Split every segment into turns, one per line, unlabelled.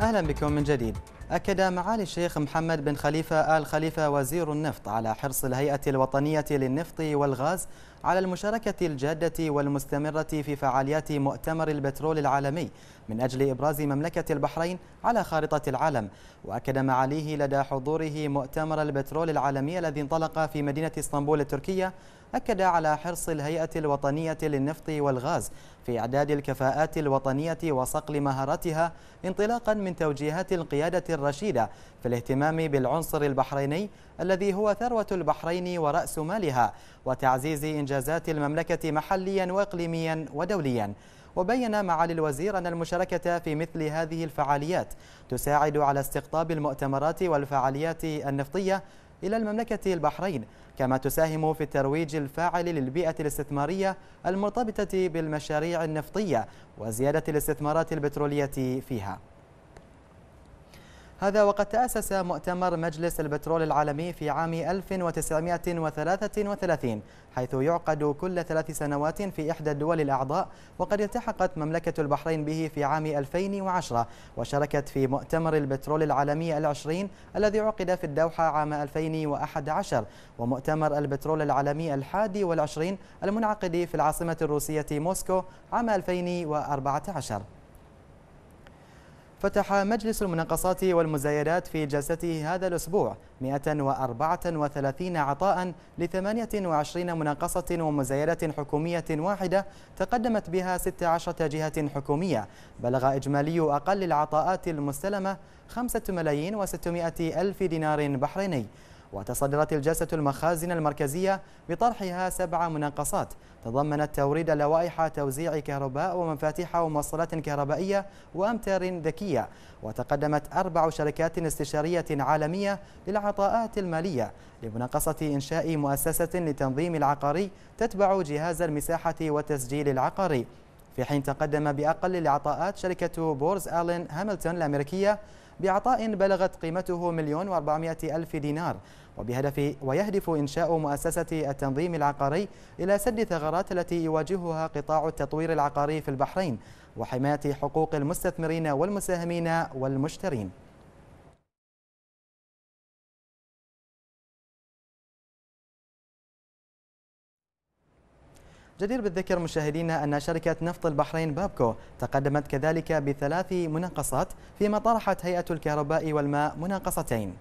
أهلا بكم من جديد أكد معالي الشيخ محمد بن خليفة آل خليفة وزير النفط على حرص الهيئة الوطنية للنفط والغاز على المشاركة الجادة والمستمرة في فعاليات مؤتمر البترول العالمي من أجل إبراز مملكة البحرين على خارطة العالم وأكد معاليه لدى حضوره مؤتمر البترول العالمي الذي انطلق في مدينة اسطنبول التركية أكد على حرص الهيئة الوطنية للنفط والغاز في إعداد الكفاءات الوطنية وصقل مهاراتها انطلاقا من توجيهات القيادة الرشيدة في الاهتمام بالعنصر البحريني الذي هو ثروة البحرين ورأس مالها وتعزيز إنجازات المملكة محليا وإقليميا ودوليا وبين معالي الوزير أن المشاركة في مثل هذه الفعاليات تساعد على استقطاب المؤتمرات والفعاليات النفطية إلى المملكة البحرين كما تساهم في الترويج الفاعل للبيئة الاستثمارية المرتبطة بالمشاريع النفطية وزيادة الاستثمارات البترولية فيها هذا وقد تأسس مؤتمر مجلس البترول العالمي في عام 1933 حيث يعقد كل ثلاث سنوات في إحدى الدول الأعضاء وقد التحقت مملكة البحرين به في عام 2010 وشاركت في مؤتمر البترول العالمي العشرين الذي عقد في الدوحة عام 2011 ومؤتمر البترول العالمي الحادي والعشرين المنعقد في العاصمة الروسية موسكو عام 2014 فتح مجلس المناقصات والمزايدات في جلسته هذا الأسبوع 134 عطاء ل 28 مناقصة ومزايدة حكومية واحدة تقدمت بها 16 جهة حكومية بلغ إجمالي أقل العطاءات المستلمة 5 ملايين و600 ألف دينار بحريني وتصدرت الجلسة المخازن المركزية بطرحها سبع مناقصات تضمنت توريد لوائح توزيع كهرباء ومفاتيح وموصلات كهربائية وأمتار ذكية وتقدمت أربع شركات استشارية عالمية للعطاءات المالية لمناقصة إنشاء مؤسسة لتنظيم العقاري تتبع جهاز المساحة والتسجيل العقاري في حين تقدم بأقل العطاءات شركة بورز آلين هاملتون الأمريكية بعطاء بلغت قيمته مليون وأربعمائة ألف دينار وبهدف ويهدف إنشاء مؤسسة التنظيم العقاري إلى سد الثغرات التي يواجهها قطاع التطوير العقاري في البحرين وحماية حقوق المستثمرين والمساهمين والمشترين جدير بالذكر مشاهدينا أن شركة نفط البحرين بابكو تقدمت كذلك بثلاث مناقصات فيما طرحت هيئة الكهرباء والماء مناقصتين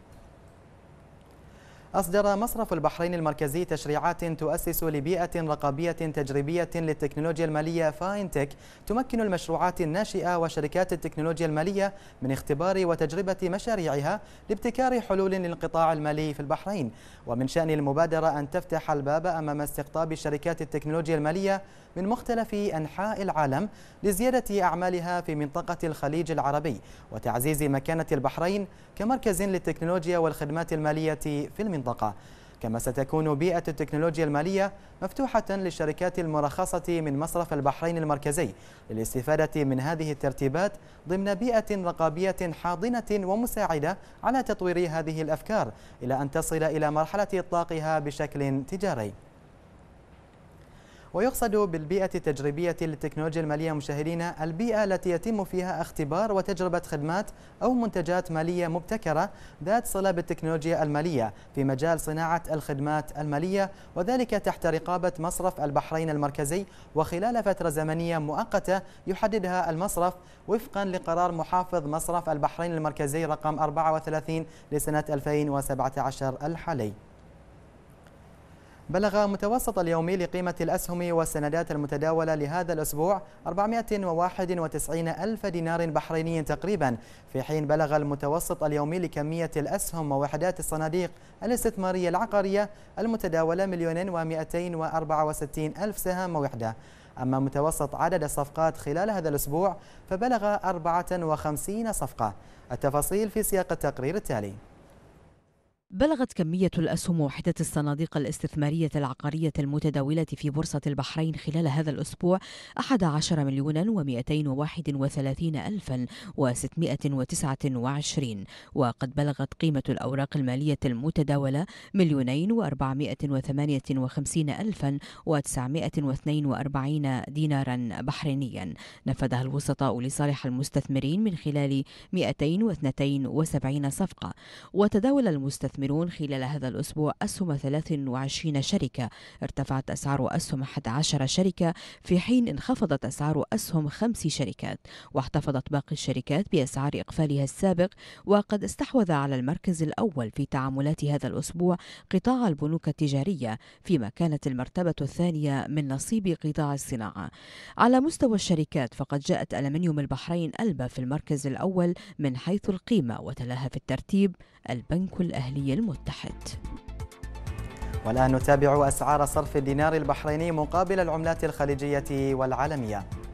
أصدر مصرف البحرين المركزي تشريعات تؤسس لبيئة رقابية تجريبية للتكنولوجيا المالية فاينتك تمكن المشروعات الناشئة وشركات التكنولوجيا المالية من اختبار وتجربة مشاريعها لابتكار حلول للقطاع المالي في البحرين ومن شأن المبادرة أن تفتح الباب أمام استقطاب شركات التكنولوجيا المالية من مختلف أنحاء العالم لزيادة أعمالها في منطقة الخليج العربي وتعزيز مكانة البحرين كمركز للتكنولوجيا والخدمات المالية في المنطقة المنطقة كما ستكون بيئة التكنولوجيا المالية مفتوحة للشركات المرخصة من مصرف البحرين المركزي للاستفادة من هذه الترتيبات ضمن بيئة رقابية حاضنة ومساعدة على تطوير هذه الأفكار إلى أن تصل إلى مرحلة إطلاقها بشكل تجاري ويقصد بالبيئة التجريبية للتكنولوجيا المالية مشاهدينا البيئة التي يتم فيها اختبار وتجربة خدمات أو منتجات مالية مبتكرة ذات صلة بالتكنولوجيا المالية في مجال صناعة الخدمات المالية وذلك تحت رقابة مصرف البحرين المركزي وخلال فترة زمنية مؤقتة يحددها المصرف وفقا لقرار محافظ مصرف البحرين المركزي رقم 34 لسنة 2017 الحالي بلغ متوسط اليومي لقيمة الأسهم والسندات المتداولة لهذا الأسبوع 491 ألف دينار بحريني تقريبا في حين بلغ المتوسط اليومي لكمية الأسهم ووحدات الصناديق الاستثمارية العقارية المتداولة مليون ومئتين وأربعة وستين ألف سهم ووحدة أما متوسط عدد الصفقات خلال هذا الأسبوع فبلغ 54 صفقة التفاصيل في سياق التقرير التالي
بلغت كمية الأسهم وحدة الصناديق الاستثمارية العقارية المتداولة في بورصة البحرين خلال هذا الأسبوع 11 مليون و231 ألفا و629 وقد بلغت قيمة الأوراق المالية المتداولة مليونين و458 ألفا و942 دينارا بحرينيا نفذها الوسطاء لصالح المستثمرين من خلال 272 صفقة وتداول المستثمرين المستثمرون خلال هذا الأسبوع أسهم 23 شركة ارتفعت أسعار أسهم 11 شركة في حين انخفضت أسعار أسهم خمس شركات واحتفظت باقي الشركات بأسعار إقفالها السابق وقد استحوذ على المركز الأول في تعاملات هذا الأسبوع قطاع البنوك التجارية فيما كانت المرتبة الثانية من نصيب قطاع الصناعة على مستوى الشركات فقد جاءت ألمنيوم البحرين ألبا في المركز الأول من حيث القيمة وتلاها في الترتيب البنك الأهلي العربي المتحد
والآن نتابع أسعار صرف الدينار البحريني مقابل العملات الخليجية والعالمية